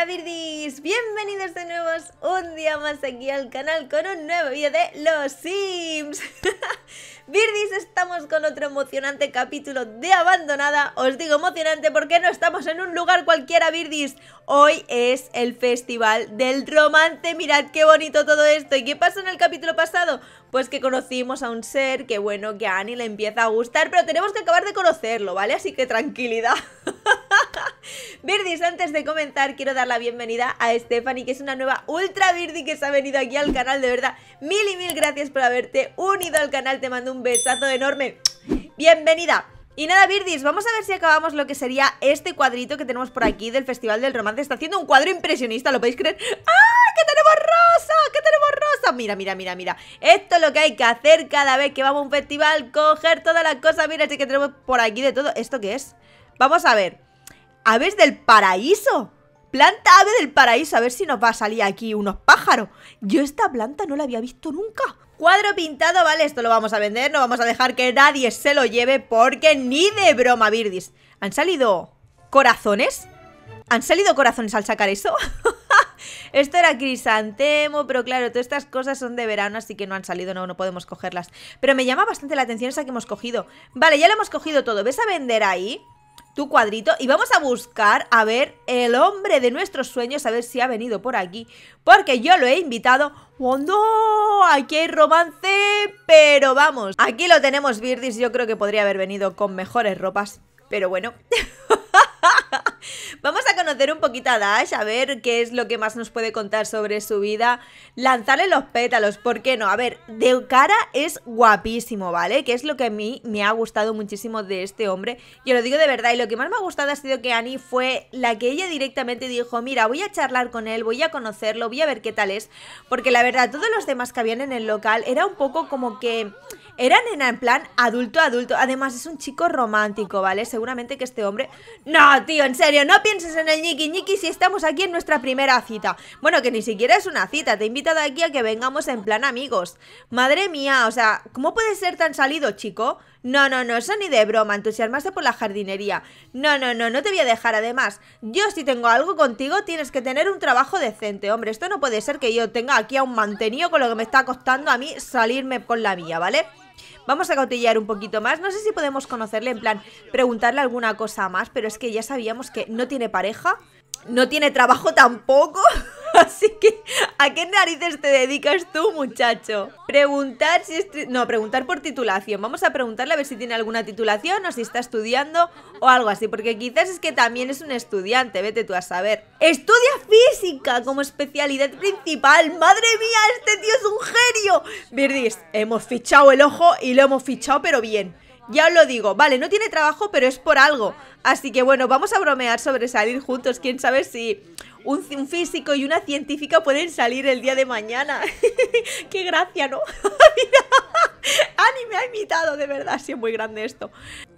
Hola bienvenidos de nuevo un día más aquí al canal con un nuevo vídeo de Los Sims Birdis, estamos con otro emocionante capítulo de Abandonada Os digo emocionante porque no estamos en un lugar cualquiera Birdis Hoy es el Festival del Romance, mirad qué bonito todo esto ¿Y qué pasó en el capítulo pasado? pues que conocimos a un ser que bueno, que a Annie le empieza a gustar, pero tenemos que acabar de conocerlo, ¿vale? Así que tranquilidad. Virdis, antes de comentar, quiero dar la bienvenida a Stephanie, que es una nueva ultra Virdis que se ha venido aquí al canal, de verdad. Mil y mil gracias por haberte unido al canal, te mando un besazo enorme. Bienvenida. Y nada, Virdis, vamos a ver si acabamos lo que sería este cuadrito que tenemos por aquí del Festival del Romance. Está haciendo un cuadro impresionista, ¿lo podéis creer? ¡Ah! ¡Que tenemos rosa! ¡Que tenemos Mira, mira, mira, mira. Esto es lo que hay que hacer cada vez que vamos a un festival. Coger todas las cosas. Mira, así este que tenemos por aquí de todo. ¿Esto qué es? Vamos a ver. Aves del paraíso. Planta ave del paraíso. A ver si nos va a salir aquí unos pájaros. Yo esta planta no la había visto nunca. Cuadro pintado, vale, esto lo vamos a vender. No vamos a dejar que nadie se lo lleve porque ni de broma, Virdis. ¿Han salido corazones? ¿Han salido corazones al sacar eso? Esto era crisantemo, pero claro, todas estas cosas son de verano, así que no han salido, no, no podemos cogerlas. Pero me llama bastante la atención esa que hemos cogido. Vale, ya lo hemos cogido todo. ¿Ves a vender ahí? tu cuadrito y vamos a buscar a ver el hombre de nuestros sueños, a ver si ha venido por aquí, porque yo lo he invitado. ¡Oh, no! Aquí hay romance, pero vamos. Aquí lo tenemos, Virtis. yo creo que podría haber venido con mejores ropas, pero bueno... Vamos a conocer un poquito a Dash, a ver qué es lo que más nos puede contar sobre su vida. Lanzarle los pétalos, ¿por qué no? A ver, de cara es guapísimo, ¿vale? Que es lo que a mí me ha gustado muchísimo de este hombre. Yo lo digo de verdad, y lo que más me ha gustado ha sido que Annie fue la que ella directamente dijo, mira, voy a charlar con él, voy a conocerlo, voy a ver qué tal es. Porque la verdad, todos los demás que habían en el local era un poco como que era nena en plan adulto, adulto. Además, es un chico romántico, ¿vale? Seguramente que este hombre... No, tío, en serio, no pienses en el ñiqui ñiqui si estamos aquí en nuestra primera cita. Bueno, que ni siquiera es una cita. Te he invitado aquí a que vengamos en plan amigos. Madre mía, o sea, ¿cómo puedes ser tan salido, chico? No, no, no, eso ni de broma, Entusiasmarse por la jardinería. No, no, no, no te voy a dejar. Además, yo si tengo algo contigo, tienes que tener un trabajo decente. Hombre, esto no puede ser que yo tenga aquí a un mantenido con lo que me está costando a mí salirme con la mía, ¿vale? Vamos a cotillar un poquito más. No sé si podemos conocerle, en plan, preguntarle alguna cosa más, pero es que ya sabíamos que no tiene pareja, no tiene trabajo tampoco. Así que, ¿a qué narices te dedicas tú, muchacho? Preguntar si es... No, preguntar por titulación. Vamos a preguntarle a ver si tiene alguna titulación o si está estudiando o algo así. Porque quizás es que también es un estudiante, vete tú a saber. ¡Estudia física como especialidad principal! ¡Madre mía, este tío es un genio! Virdis, hemos fichado el ojo y lo hemos fichado pero bien. Ya os lo digo, vale, no tiene trabajo, pero es por algo. Así que bueno, vamos a bromear sobre salir juntos. Quién sabe si un, físico y una científica pueden salir el día de mañana. Qué gracia, ¿no? Ani me ha imitado, de verdad, sí, es muy grande esto.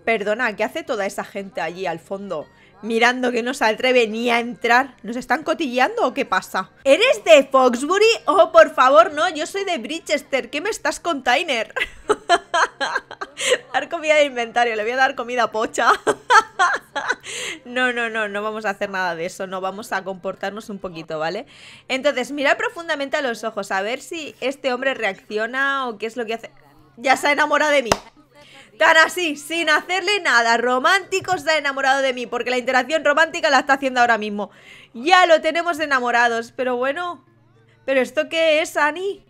Perdona, ¿qué hace toda esa gente allí al fondo? mirando que no se atreve a entrar. ¿Nos están cotilleando o qué pasa? ¿Eres de Foxbury? Oh, por favor, no, yo soy de Bridgester. ¿Qué me estás container? dar comida de inventario, le voy a dar comida pocha. no, no, no, no vamos a hacer nada de eso, no vamos a comportarnos un poquito, ¿vale? Entonces, mirad profundamente a los ojos, a ver si este hombre reacciona o qué es lo que hace. Ya se ha enamorado de mí. Tan así, sin hacerle nada. Romántico se ha enamorado de mí, porque la interacción romántica la está haciendo ahora mismo. Ya lo tenemos enamorados, pero bueno. ¿Pero esto qué es, Annie?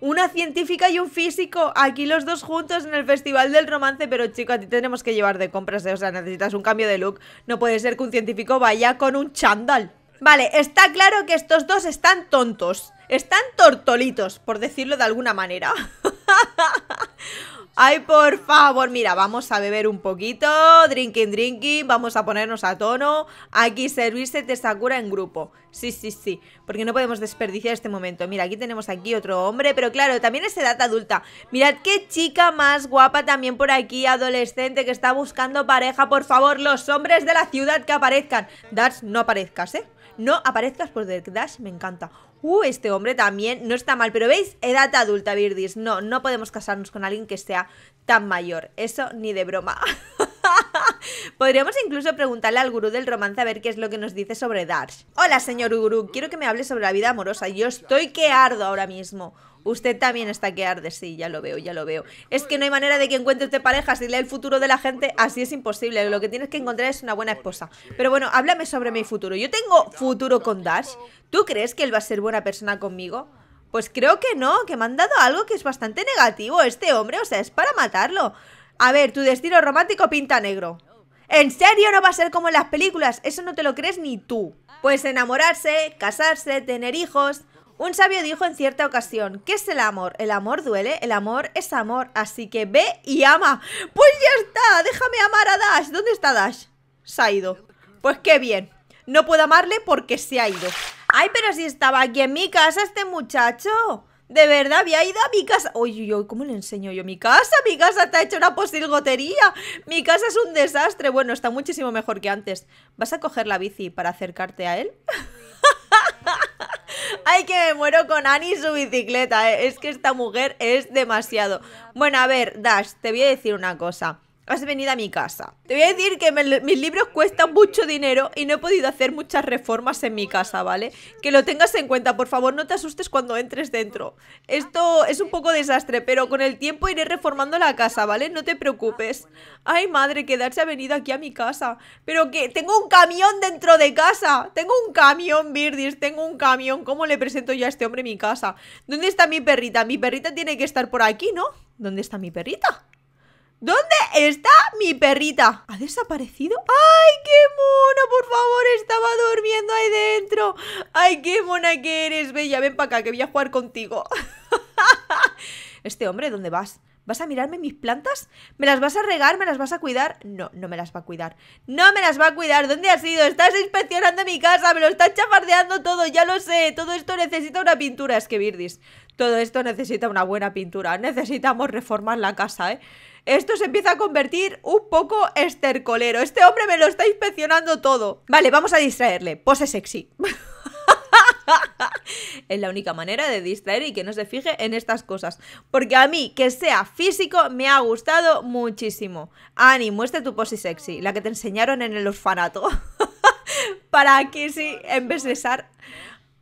Una científica y un físico, aquí los dos juntos en el Festival del Romance, pero chico, a ti tenemos que llevar de compras, ¿eh? o sea, necesitas un cambio de look. No puede ser que un científico vaya con un chándal. Vale, está claro que estos dos están tontos. Están tortolitos, por decirlo de alguna manera. Ay, por favor, mira, vamos a beber un poquito, drinking, drinking, vamos a ponernos a tono. Aquí servirse te Sakura en grupo. Sí, sí, sí, porque no podemos desperdiciar este momento. Mira, aquí tenemos aquí otro hombre, pero claro, también es edad adulta. Mirad qué chica más guapa también por aquí, adolescente, que está buscando pareja. Por favor, los hombres de la ciudad que aparezcan. das no aparezcas, ¿eh? No aparezcas por The Dash, me encanta. Uh, este hombre también no está mal. Pero veis, edad adulta, Birdis. No, no podemos casarnos con alguien que sea tan mayor. Eso ni de broma. Podríamos incluso preguntarle al gurú del romance a ver qué es lo que nos dice sobre Dash Hola, señor gurú. Quiero que me hable sobre la vida amorosa. Yo estoy que ardo ahora mismo. Usted también está que arde, sí, ya lo veo, ya lo veo. Es que no hay manera de que encuentre usted pareja, si el futuro de la gente, así es imposible. Lo que tienes que encontrar es una buena esposa. Pero bueno, háblame sobre mi futuro. Yo tengo futuro con Dash. ¿Tú crees que él va a ser buena persona conmigo? Pues creo que no, que me han dado algo que es bastante negativo este hombre, o sea, es para matarlo. A ver, tu destino romántico pinta negro. ¿En serio no va a ser como en las películas? Eso no te lo crees ni tú. Pues enamorarse, casarse, tener hijos... Un sabio dijo en cierta ocasión, ¿qué es el amor? El amor duele, el amor es amor, así que ve y ama. Pues ya está, déjame amar a Dash. ¿Dónde está Dash? Se ha ido. Pues qué bien. No puedo amarle porque se ha ido. Ay, pero si estaba aquí en mi casa este muchacho. De verdad, había ido a mi casa. Oye, uy, uy, ¿cómo le enseño yo mi casa? Mi casa ha hecho una posilgotería. Mi casa es un desastre. Bueno, está muchísimo mejor que antes. ¿Vas a coger la bici para acercarte a él? Ay, que me muero con Annie y su bicicleta. Eh. Es que esta mujer es demasiado. Bueno, a ver, Dash, te voy a decir una cosa has venido a mi casa. Te voy a decir que mis libros cuestan mucho dinero y no he podido hacer muchas reformas en mi casa, ¿vale? Que lo tengas en cuenta, por favor, no te asustes cuando entres dentro. Esto es un poco desastre, pero con el tiempo iré reformando la casa, ¿vale? No te preocupes. Ay, madre, que quedarse ha venido aquí a mi casa. Pero que tengo un camión dentro de casa. Tengo un camión, Birdis, tengo un camión. ¿Cómo le presento yo a este hombre mi casa? ¿Dónde está mi perrita? Mi perrita tiene que estar por aquí, ¿no? ¿Dónde está mi perrita? ¿Dónde está mi perrita? ¿Ha desaparecido? ¡Ay, qué mona! Por favor, estaba durmiendo ahí dentro. ¡Ay, qué mona que eres, bella! Ven para acá, que voy a jugar contigo. Este hombre, ¿dónde vas? ¿Vas a mirarme mis plantas? ¿Me las vas a regar? ¿Me las vas a cuidar? No, no me las va a cuidar. No me las va a cuidar. ¿Dónde has ido? Estás inspeccionando mi casa. Me lo estás chapardeando todo. Ya lo sé. Todo esto necesita una pintura. Es que, Virdis, todo esto necesita una buena pintura. Necesitamos reformar la casa, ¿eh? Esto se empieza a convertir un poco estercolero. Este hombre me lo está inspeccionando todo. Vale, vamos a distraerle. Pose sexy. es la única manera de distraer y que no se fije en estas cosas. Porque a mí, que sea físico, me ha gustado muchísimo. Ani, muestra tu pose sexy, la que te enseñaron en el orfanato. Para que sí, en vez de estar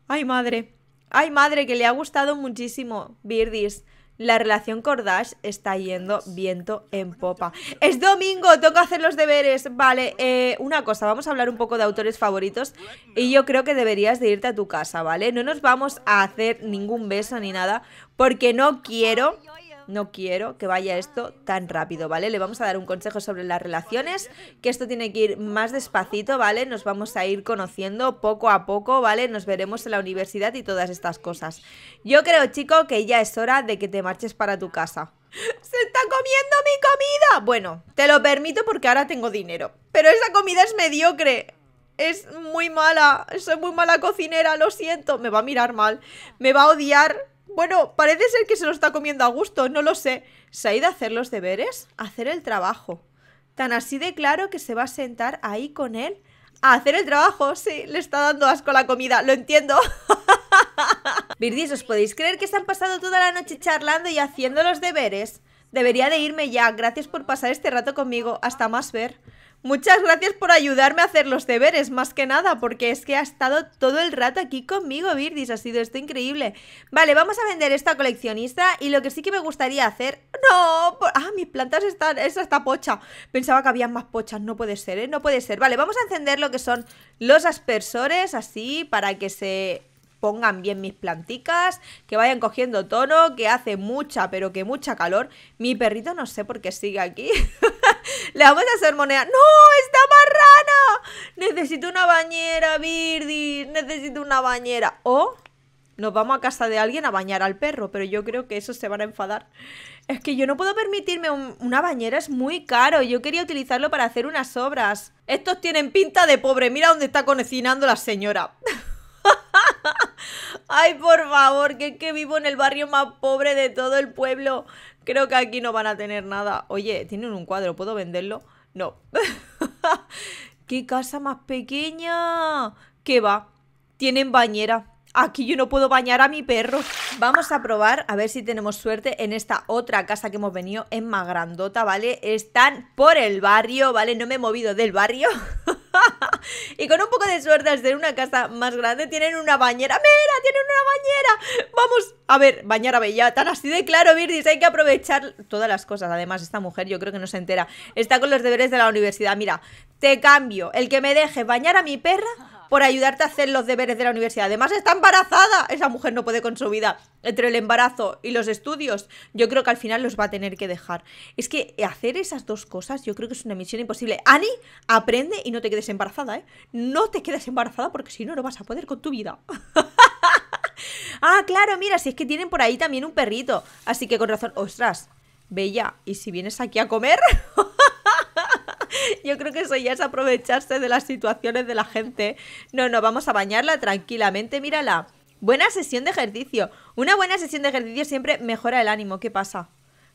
Ay, madre. Ay, madre, que le ha gustado muchísimo, Birdis. La relación Cordash está yendo viento en popa. Es domingo, tengo que hacer los deberes. Vale, eh, una cosa, vamos a hablar un poco de autores favoritos y yo creo que deberías de irte a tu casa, ¿vale? No nos vamos a hacer ningún beso ni nada porque no quiero no quiero que vaya esto tan rápido, ¿vale? Le vamos a dar un consejo sobre las relaciones, que esto tiene que ir más despacito, ¿vale? Nos vamos a ir conociendo poco a poco, ¿vale? Nos veremos en la universidad y todas estas cosas. Yo creo, chico, que ya es hora de que te marches para tu casa. ¡Se está comiendo mi comida! Bueno, te lo permito porque ahora tengo dinero. Pero esa comida es mediocre. Es muy mala. Soy muy mala cocinera, lo siento. Me va a mirar mal. Me va a odiar bueno, parece ser que se lo está comiendo a gusto, no lo sé. Se ha ido a hacer los deberes, hacer el trabajo. Tan así de claro que se va a sentar ahí con él a hacer el trabajo. Sí, le está dando asco la comida, lo entiendo. Virdis, ¿os podéis creer que se han pasado toda la noche charlando y haciendo los deberes? Debería de irme ya. Gracias por pasar este rato conmigo. Hasta más ver. Muchas gracias por ayudarme a hacer los deberes, más que nada, porque es que ha estado todo el rato aquí conmigo, Virdis, ha sido esto increíble. Vale, vamos a vender esta coleccionista y lo que sí que me gustaría hacer... ¡No! ¡Ah, mis plantas están... Esa está pocha! Pensaba que había más pochas, no puede ser, ¿eh? No puede ser. Vale, vamos a encender lo que son los aspersores, así, para que se pongan bien mis planticas, que vayan cogiendo tono, que hace mucha, pero que mucha calor. Mi perrito no sé por qué sigue aquí. Le vamos a hacer moneda. ¡No! ¡Está marrana! Necesito una bañera, Birdie. Necesito una bañera. O nos vamos a casa de alguien a bañar al perro, pero yo creo que eso se van a enfadar. Es que yo no puedo permitirme una bañera, es muy caro. Yo quería utilizarlo para hacer unas obras. Estos tienen pinta de pobre. Mira dónde está cocinando la señora. Ay, por favor, que es que vivo en el barrio más pobre de todo el pueblo. Creo que aquí no van a tener nada. Oye, tienen un cuadro, ¿puedo venderlo? No. ¡Qué casa más pequeña! ¿Qué va? Tienen bañera. Aquí yo no puedo bañar a mi perro. Vamos a probar a ver si tenemos suerte en esta otra casa que hemos venido. Es más grandota, ¿vale? Están por el barrio, ¿vale? No me he movido del barrio. Y con un poco de suerte, al una casa más grande, tienen una bañera. ¡Mira! ¡Tienen una bañera! Vamos a ver, bañar a Bella. Tan así de claro, Virgis, Hay que aprovechar todas las cosas. Además, esta mujer yo creo que no se entera. Está con los deberes de la universidad. Mira, te cambio. El que me deje bañar a mi perra por ayudarte a hacer los deberes de la universidad. Además, está embarazada. Esa mujer no puede con su vida. Entre el embarazo y los estudios, yo creo que al final los va a tener que dejar. Es que hacer esas dos cosas, yo creo que es una misión imposible. Ani, aprende y no te quedes embarazada, ¿eh? No te quedes embarazada porque si no, no vas a poder con tu vida. ah, claro, mira, si es que tienen por ahí también un perrito. Así que con razón, ostras, bella, ¿y si vienes aquí a comer? Yo creo que eso ya es aprovecharse de las situaciones de la gente. No, no, vamos a bañarla tranquilamente, mírala. Buena sesión de ejercicio. Una buena sesión de ejercicio siempre mejora el ánimo. ¿Qué pasa?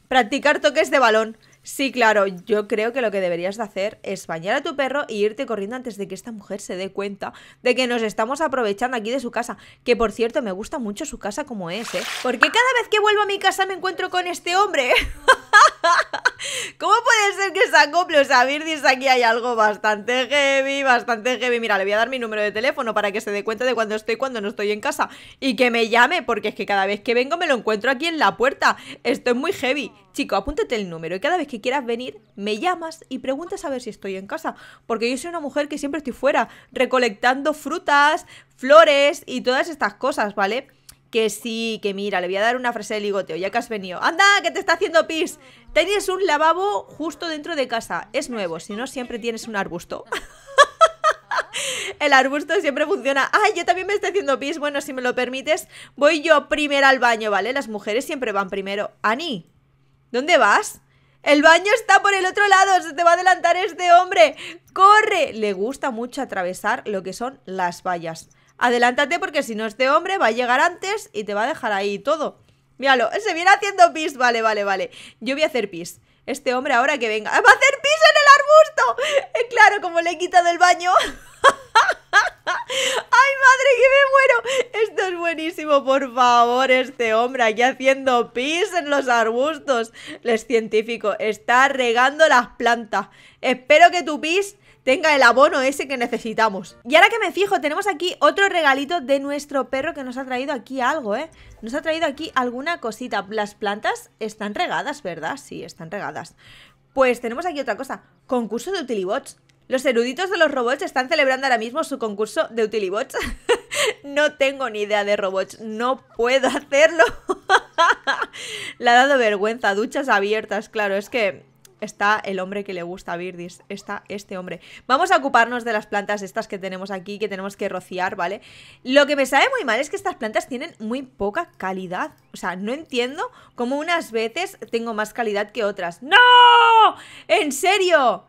Practicar toques de balón. Sí, claro, yo creo que lo que deberías de hacer es bañar a tu perro y irte corriendo antes de que esta mujer se dé cuenta de que nos estamos aprovechando aquí de su casa, que por cierto me gusta mucho su casa como es, ¿eh? Porque cada vez que vuelvo a mi casa me encuentro con este hombre. ¿Cómo puede ser que se acople? O sea, Virdis, aquí hay algo bastante heavy, bastante heavy. Mira, le voy a dar mi número de teléfono para que se dé cuenta de cuando estoy, cuando no estoy en casa. Y que me llame, porque es que cada vez que vengo me lo encuentro aquí en la puerta. Esto es muy heavy. Chico, apúntate el número y cada vez que quieras venir, me llamas y preguntas a ver si estoy en casa. Porque yo soy una mujer que siempre estoy fuera, recolectando frutas, flores y todas estas cosas, ¿vale? Que sí, que mira, le voy a dar una frase de ligoteo, ya que has venido. ¡Anda, que te está haciendo pis! Tienes un lavabo justo dentro de casa. Es nuevo, si no, siempre tienes un arbusto. El arbusto siempre funciona. ¡Ay, yo también me estoy haciendo pis. Bueno, si me lo permites, voy yo primero al baño, ¿vale? Las mujeres siempre van primero. Ani, ¿Dónde vas? El baño está por el otro lado, se te va a adelantar este hombre. ¡Corre! Le gusta mucho atravesar lo que son las vallas. Adelántate porque si no este hombre va a llegar antes y te va a dejar ahí todo. Míralo, se viene haciendo pis. Vale, vale, vale. Yo voy a hacer pis. Este hombre ahora que venga... ¡Va a hacer pis en el arbusto! Eh, claro, como le he quitado el baño... madre, que me muero! Esto es buenísimo, por favor, este hombre aquí haciendo pis en los arbustos. El científico está regando las plantas. Espero que tu pis tenga el abono ese que necesitamos. Y ahora que me fijo, tenemos aquí otro regalito de nuestro perro que nos ha traído aquí algo, ¿eh? Nos ha traído aquí alguna cosita. Las plantas están regadas, ¿verdad? Sí, están regadas. Pues tenemos aquí otra cosa. Concurso de Utilibots. Los eruditos de los robots están celebrando ahora mismo su concurso de Utilibots. no tengo ni idea de robots, no puedo hacerlo. Le ha dado vergüenza, duchas abiertas, claro, es que está el hombre que le gusta a está este hombre. Vamos a ocuparnos de las plantas estas que tenemos aquí, que tenemos que rociar, ¿vale? Lo que me sabe muy mal es que estas plantas tienen muy poca calidad. O sea, no entiendo cómo unas veces tengo más calidad que otras. ¡No! ¡En serio!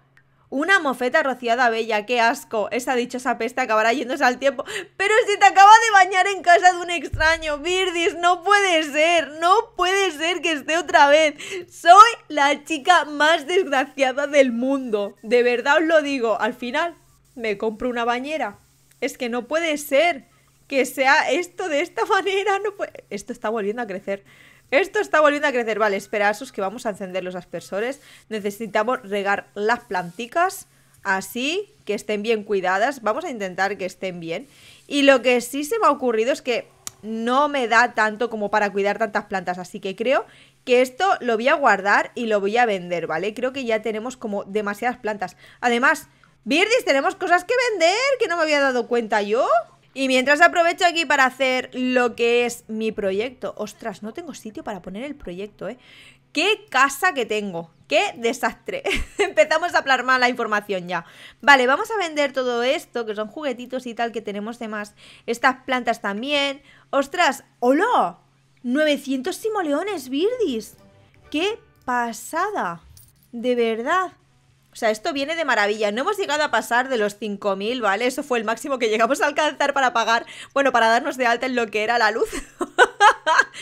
Una mofeta rociada bella, qué asco. Esa dichosa peste acabará yéndose al tiempo. Pero si te acaba de bañar en casa de un extraño, Virdis, no puede ser, no puede ser que esté otra vez. Soy la chica más desgraciada del mundo. De verdad os lo digo, al final me compro una bañera. Es que no puede ser que sea esto de esta manera. No Esto está volviendo a crecer. Esto está volviendo a crecer. Vale, espera, que vamos a encender los aspersores. Necesitamos regar las planticas así, que estén bien cuidadas. Vamos a intentar que estén bien. Y lo que sí se me ha ocurrido es que no me da tanto como para cuidar tantas plantas. Así que creo que esto lo voy a guardar y lo voy a vender, ¿vale? Creo que ya tenemos como demasiadas plantas. Además, Birdis, tenemos cosas que vender que no me había dado cuenta yo. Y mientras aprovecho aquí para hacer lo que es mi proyecto. Ostras, no tengo sitio para poner el proyecto, ¿eh? ¡Qué casa que tengo! ¡Qué desastre! Empezamos a plasmar la información ya. Vale, vamos a vender todo esto, que son juguetitos y tal que tenemos de más. Estas plantas también. ¡Ostras! ¡Hola! 900 simoleones, Virdis. ¡Qué pasada! De verdad. O sea, esto viene de maravilla. No hemos llegado a pasar de los 5.000, ¿vale? Eso fue el máximo que llegamos a alcanzar para pagar, bueno, para darnos de alta en lo que era la luz.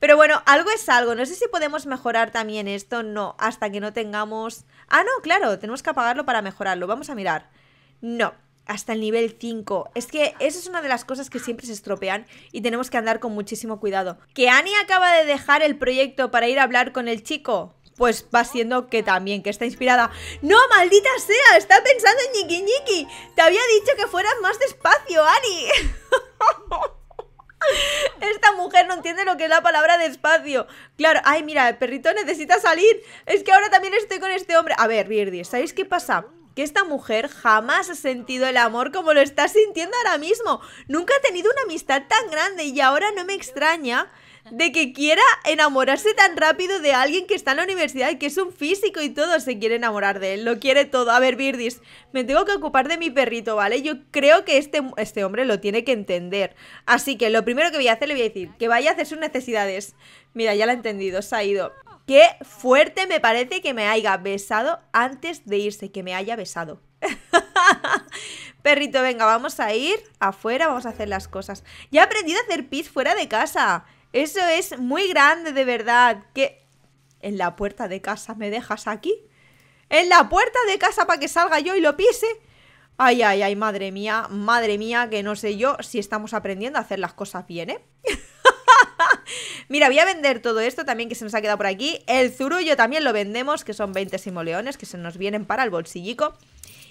Pero bueno, algo es algo. No sé si podemos mejorar también esto. No, hasta que no tengamos... Ah, no, claro, tenemos que apagarlo para mejorarlo. Vamos a mirar. No, hasta el nivel 5. Es que eso es una de las cosas que siempre se estropean y tenemos que andar con muchísimo cuidado. Que Annie acaba de dejar el proyecto para ir a hablar con el chico pues va siendo que también, que está inspirada. ¡No, maldita sea! Está pensando en yiqui Niki Te había dicho que fueras más despacio, Ari. Esta mujer no entiende lo que es la palabra despacio. Claro, ay, mira, el perrito necesita salir. Es que ahora también estoy con este hombre. A ver, Birdie, ¿sabéis qué pasa? Que esta mujer jamás ha sentido el amor como lo está sintiendo ahora mismo. Nunca ha tenido una amistad tan grande y ahora no me extraña de que quiera enamorarse tan rápido de alguien que está en la universidad y que es un físico y todo se quiere enamorar de él, lo quiere todo. A ver, Birdis, me tengo que ocupar de mi perrito, ¿vale? Yo creo que este, este hombre lo tiene que entender. Así que lo primero que voy a hacer, le voy a decir que vaya a hacer sus necesidades. Mira, ya lo ha entendido, se ha ido. Qué fuerte me parece que me haya besado antes de irse, que me haya besado. Perrito, venga, vamos a ir afuera, vamos a hacer las cosas. Ya he aprendido a hacer pis fuera de casa. Eso es muy grande, de verdad. Que en la puerta de casa me dejas aquí. En la puerta de casa para que salga yo y lo pise. Ay, ay, ay, madre mía, madre mía, que no sé yo si estamos aprendiendo a hacer las cosas bien, ¿eh? Mira, voy a vender todo esto también que se nos ha quedado por aquí. El zurullo también lo vendemos, que son 20 simoleones que se nos vienen para el bolsillico.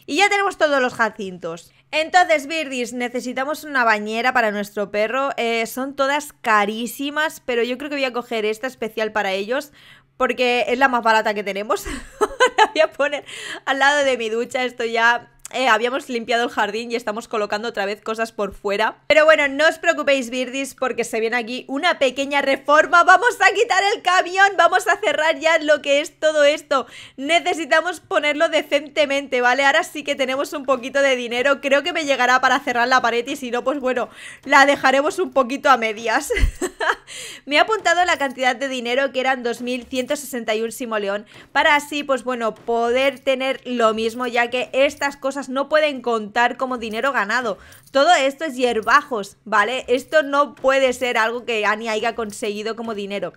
Y ya tenemos todos los jacintos. Entonces, Birdies, necesitamos una bañera para nuestro perro. Eh, son todas carísimas, pero yo creo que voy a coger esta especial para ellos porque es la más barata que tenemos. la voy a poner al lado de mi ducha. Esto ya eh, habíamos limpiado el jardín y estamos colocando otra vez cosas por fuera. Pero bueno, no os preocupéis, Birdis, porque se viene aquí una pequeña reforma. Vamos a quitar el camión, vamos a cerrar ya lo que es todo esto. Necesitamos ponerlo decentemente, ¿vale? Ahora sí que tenemos un poquito de dinero. Creo que me llegará para cerrar la pared y si no, pues bueno, la dejaremos un poquito a medias. me ha apuntado la cantidad de dinero que eran 2.161 simoleón para así, pues bueno, poder tener lo mismo ya que estas cosas no pueden contar como dinero ganado. Todo esto es hierbajos, ¿vale? Esto no puede ser algo que Ani haya conseguido como dinero.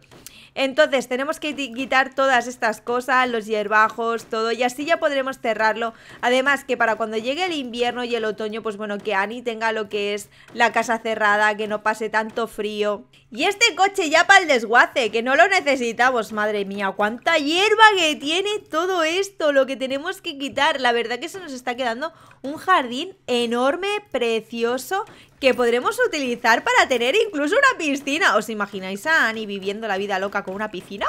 Entonces tenemos que quitar todas estas cosas, los hierbajos, todo, y así ya podremos cerrarlo. Además que para cuando llegue el invierno y el otoño, pues bueno, que Annie tenga lo que es la casa cerrada, que no pase tanto frío. Y este coche ya para el desguace, que no lo necesitamos, madre mía, cuánta hierba que tiene todo esto, lo que tenemos que quitar. La verdad que se nos está quedando un jardín enorme, precioso, que podremos utilizar para tener incluso una piscina. ¿Os imagináis a Annie viviendo la vida loca con una piscina?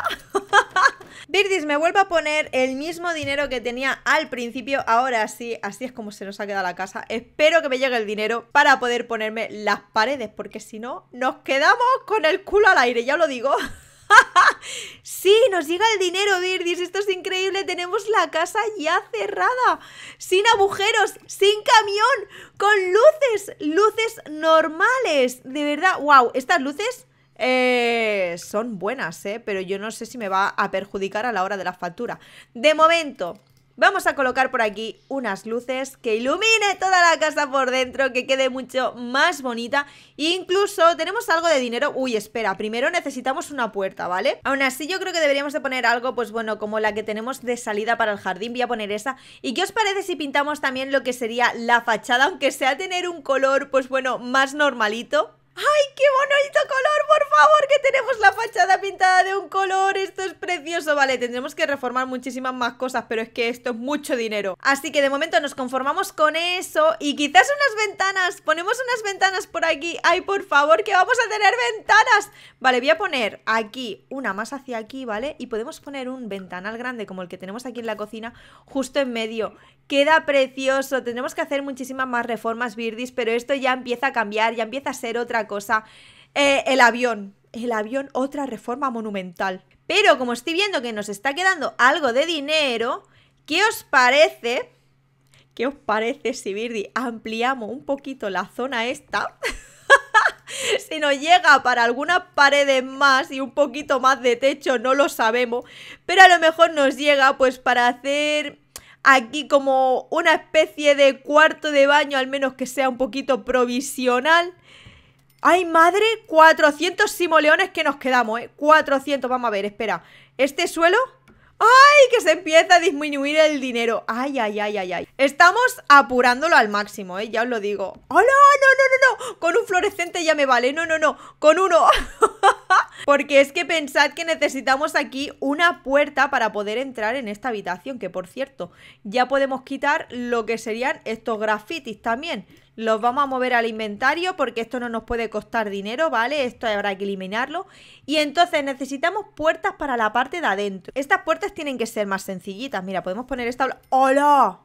Birdis, me vuelvo a poner el mismo dinero que tenía al principio. Ahora sí, así es como se nos ha quedado la casa. Espero que me llegue el dinero para poder ponerme las paredes, porque si no, nos quedamos con el culo al aire, ya lo digo. sí, nos llega el dinero, Virgis. Esto es increíble. Tenemos la casa ya cerrada. Sin agujeros, sin camión, con luces. Luces normales. De verdad, wow. Estas luces... Eh, son buenas, eh, pero yo no sé si me va a perjudicar a la hora de la factura. De momento, Vamos a colocar por aquí unas luces que ilumine toda la casa por dentro, que quede mucho más bonita. incluso tenemos algo de dinero. Uy, espera, primero necesitamos una puerta, ¿vale? Aún así yo creo que deberíamos de poner algo, pues bueno, como la que tenemos de salida para el jardín. Voy a poner esa. ¿Y qué os parece si pintamos también lo que sería la fachada, aunque sea tener un color, pues bueno, más normalito? ¡Ay, qué bonito color! ¡Por favor, que tenemos la fachada pintada de un color! ¡Esto es precioso! Vale, tendremos que reformar muchísimas más cosas, pero es que esto es mucho dinero. Así que de momento nos conformamos con eso y quizás unas ventanas. Ponemos unas ventanas por aquí. ¡Ay, por favor, que vamos a tener ventanas! Vale, voy a poner aquí una más hacia aquí, ¿vale? Y podemos poner un ventanal grande como el que tenemos aquí en la cocina justo en medio. Queda precioso. Tendremos que hacer muchísimas más reformas, Birdis, pero esto ya empieza a cambiar, ya empieza a ser otra cosa. Eh, el avión. El avión, otra reforma monumental. Pero como estoy viendo que nos está quedando algo de dinero, ¿qué os parece? ¿Qué os parece si, Birdi, ampliamos un poquito la zona esta? si nos llega para algunas paredes más y un poquito más de techo, no lo sabemos. Pero a lo mejor nos llega pues para hacer aquí como una especie de cuarto de baño, al menos que sea un poquito provisional. ¡Ay, madre! 400 simoleones que nos quedamos, ¿eh? 400, vamos a ver, espera Este suelo... ¡Ay! Que se empieza a disminuir el dinero ¡Ay, ay, ay, ay, ay! Estamos apurándolo al máximo, ¿eh? Ya os lo digo ¡Hola! ¡No, no, no, no! Con un fluorescente ya me vale No, no, no, con uno Porque es que pensad que necesitamos aquí una puerta para poder entrar en esta habitación Que por cierto, ya podemos quitar lo que serían estos grafitis también los vamos a mover al inventario porque esto no nos puede costar dinero, ¿vale? Esto habrá que eliminarlo. Y entonces necesitamos puertas para la parte de adentro. Estas puertas tienen que ser más sencillitas. Mira, podemos poner esta... ¡Hola!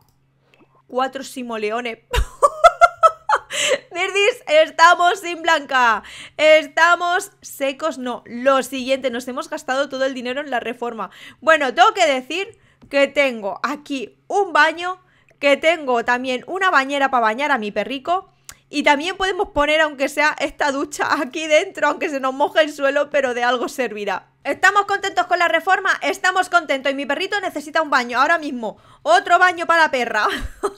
Cuatro simoleones. Nerdis, estamos sin blanca. Estamos secos. No, lo siguiente, nos hemos gastado todo el dinero en la reforma. Bueno, tengo que decir que tengo aquí un baño que tengo también una bañera para bañar a mi perrico. Y también podemos poner, aunque sea esta ducha aquí dentro, aunque se nos moje el suelo, pero de algo servirá. ¿Estamos contentos con la reforma? Estamos contentos. Y mi perrito necesita un baño ahora mismo. Otro baño para la perra.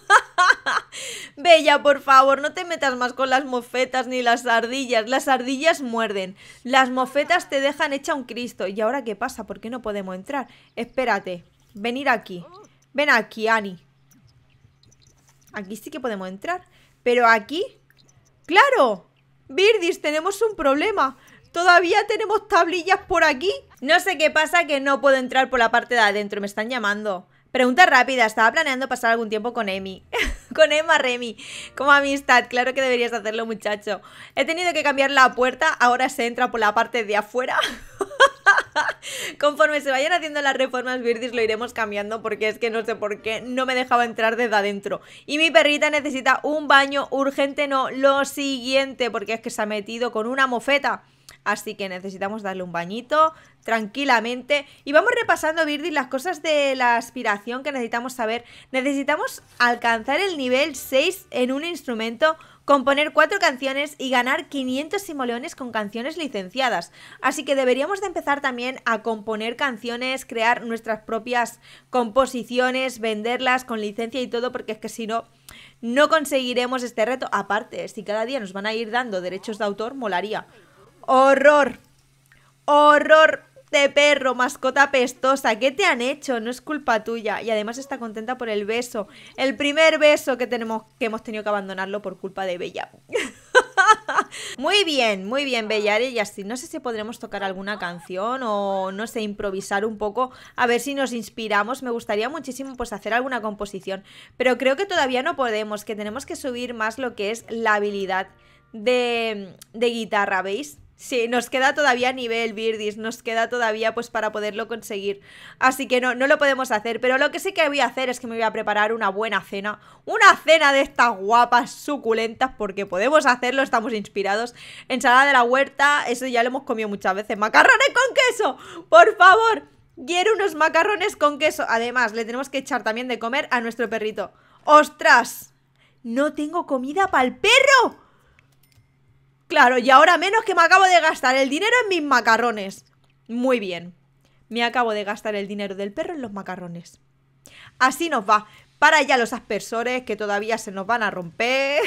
Bella, por favor, no te metas más con las mofetas ni las ardillas. Las ardillas muerden. Las mofetas te dejan hecha un Cristo. ¿Y ahora qué pasa? ¿Por qué no podemos entrar? Espérate. Venir aquí. Ven aquí, Ani. Aquí sí que podemos entrar. Pero aquí... ¡Claro! Birdis, tenemos un problema. Todavía tenemos tablillas por aquí. No sé qué pasa que no puedo entrar por la parte de adentro. Me están llamando. Pregunta rápida, estaba planeando pasar algún tiempo con Emmy, con Emma Remy. Como amistad, claro que deberías hacerlo, muchacho. He tenido que cambiar la puerta, ahora se entra por la parte de afuera. Conforme se vayan haciendo las reformas Virtis, lo iremos cambiando porque es que no sé por qué no me dejaba entrar desde adentro. Y mi perrita necesita un baño urgente, no, lo siguiente, porque es que se ha metido con una mofeta. Así que necesitamos darle un bañito tranquilamente. Y vamos repasando, Virdi, las cosas de la aspiración que necesitamos saber. Necesitamos alcanzar el nivel 6 en un instrumento componer cuatro canciones y ganar 500 simoleones con canciones licenciadas. Así que deberíamos de empezar también a componer canciones, crear nuestras propias composiciones, venderlas con licencia y todo, porque es que si no, no conseguiremos este reto. Aparte, si cada día nos van a ir dando derechos de autor, molaría. Horror. Horror de perro, mascota pestosa. ¿Qué te han hecho? No es culpa tuya. Y además está contenta por el beso. El primer beso que tenemos que hemos tenido que abandonarlo por culpa de Bella. muy bien, muy bien, Bella Y así, no sé si podremos tocar alguna canción o no sé, improvisar un poco, a ver si nos inspiramos. Me gustaría muchísimo pues hacer alguna composición, pero creo que todavía no podemos, que tenemos que subir más lo que es la habilidad de, de guitarra, ¿veis? Sí, nos queda todavía nivel Birdis, nos queda todavía pues para poderlo conseguir. Así que no, no lo podemos hacer, pero lo que sí que voy a hacer es que me voy a preparar una buena cena. Una cena de estas guapas, suculentas, porque podemos hacerlo, estamos inspirados. Ensalada de la huerta, eso ya lo hemos comido muchas veces. Macarrones con queso, por favor. Quiero unos macarrones con queso. Además, le tenemos que echar también de comer a nuestro perrito. ¡Ostras! No tengo comida para el perro. Claro, y ahora menos que me acabo de gastar el dinero en mis macarrones. Muy bien. Me acabo de gastar el dinero del perro en los macarrones. Así nos va. Para ya los aspersores que todavía se nos van a romper.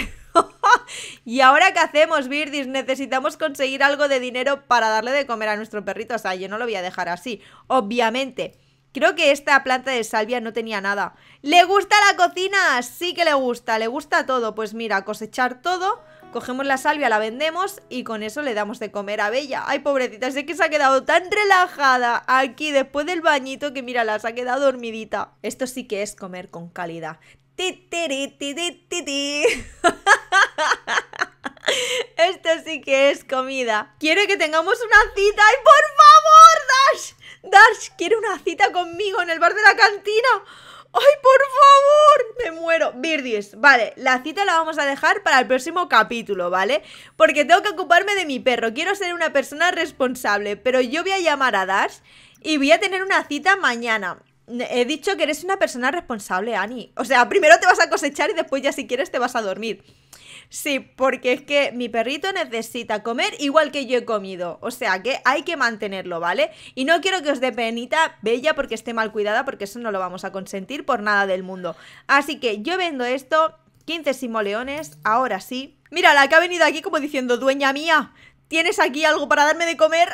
¿Y ahora qué hacemos, Virdis? Necesitamos conseguir algo de dinero para darle de comer a nuestro perrito. O sea, yo no lo voy a dejar así, obviamente. Creo que esta planta de salvia no tenía nada. ¿Le gusta la cocina? Sí que le gusta, le gusta todo. Pues mira, cosechar todo cogemos la salvia, la vendemos y con eso le damos de comer a Bella. Ay, pobrecita, sé que se ha quedado tan relajada aquí después del bañito que mira, se ha quedado dormidita. Esto sí que es comer con calidad. Esto sí que es comida. Quiero que tengamos una cita. ¡Ay, por favor, Dash! Dash, quiere una cita conmigo en el bar de la cantina. ¡Ay, por favor! Me muero. Birdies. vale, la cita la vamos a dejar para el próximo capítulo, ¿vale? Porque tengo que ocuparme de mi perro. Quiero ser una persona responsable, pero yo voy a llamar a Dash y voy a tener una cita mañana. He dicho que eres una persona responsable, Ani. O sea, primero te vas a cosechar y después ya si quieres te vas a dormir. Sí, porque es que mi perrito necesita comer igual que yo he comido. O sea que hay que mantenerlo, ¿vale? Y no quiero que os dé penita bella porque esté mal cuidada, porque eso no lo vamos a consentir por nada del mundo. Así que yo vendo esto, 15 simoleones, ahora sí. Mira, la que ha venido aquí como diciendo, dueña mía, ¿tienes aquí algo para darme de comer?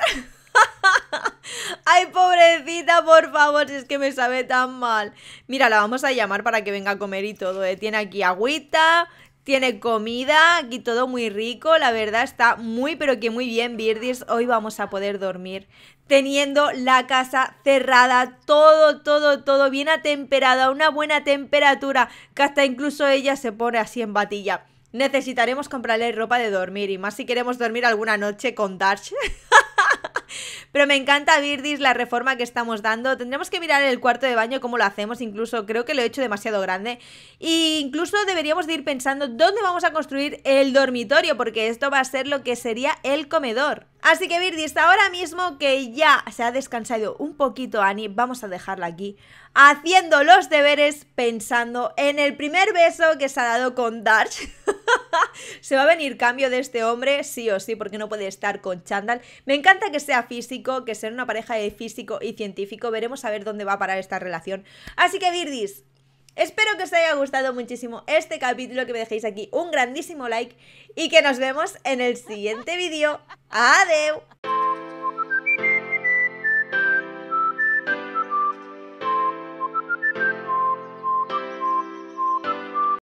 Ay, pobrecita, por favor, si es que me sabe tan mal. Mira, la vamos a llamar para que venga a comer y todo, ¿eh? Tiene aquí agüita, tiene comida, y todo muy rico, la verdad está muy pero que muy bien Birdis, hoy vamos a poder dormir teniendo la casa cerrada, todo, todo, todo bien atemperado, una buena temperatura, que hasta incluso ella se pone así en batilla. Necesitaremos comprarle ropa de dormir y más si queremos dormir alguna noche con Darch. Pero me encanta, Birdis, la reforma que estamos dando. Tendremos que mirar el cuarto de baño, cómo lo hacemos, incluso creo que lo he hecho demasiado grande. E incluso deberíamos de ir pensando dónde vamos a construir el dormitorio, porque esto va a ser lo que sería el comedor. Así que Birdis, ahora mismo que ya se ha descansado un poquito Ani, vamos a dejarla aquí haciendo los deberes pensando en el primer beso que se ha dado con Darch. se va a venir cambio de este hombre, sí o sí, porque no puede estar con Chandal. Me encanta que sea físico, que sea una pareja de físico y científico. Veremos a ver dónde va a parar esta relación. Así que, Virdis, Espero que os haya gustado muchísimo este capítulo, que me dejéis aquí un grandísimo like y que nos vemos en el siguiente vídeo. ¡Adeu!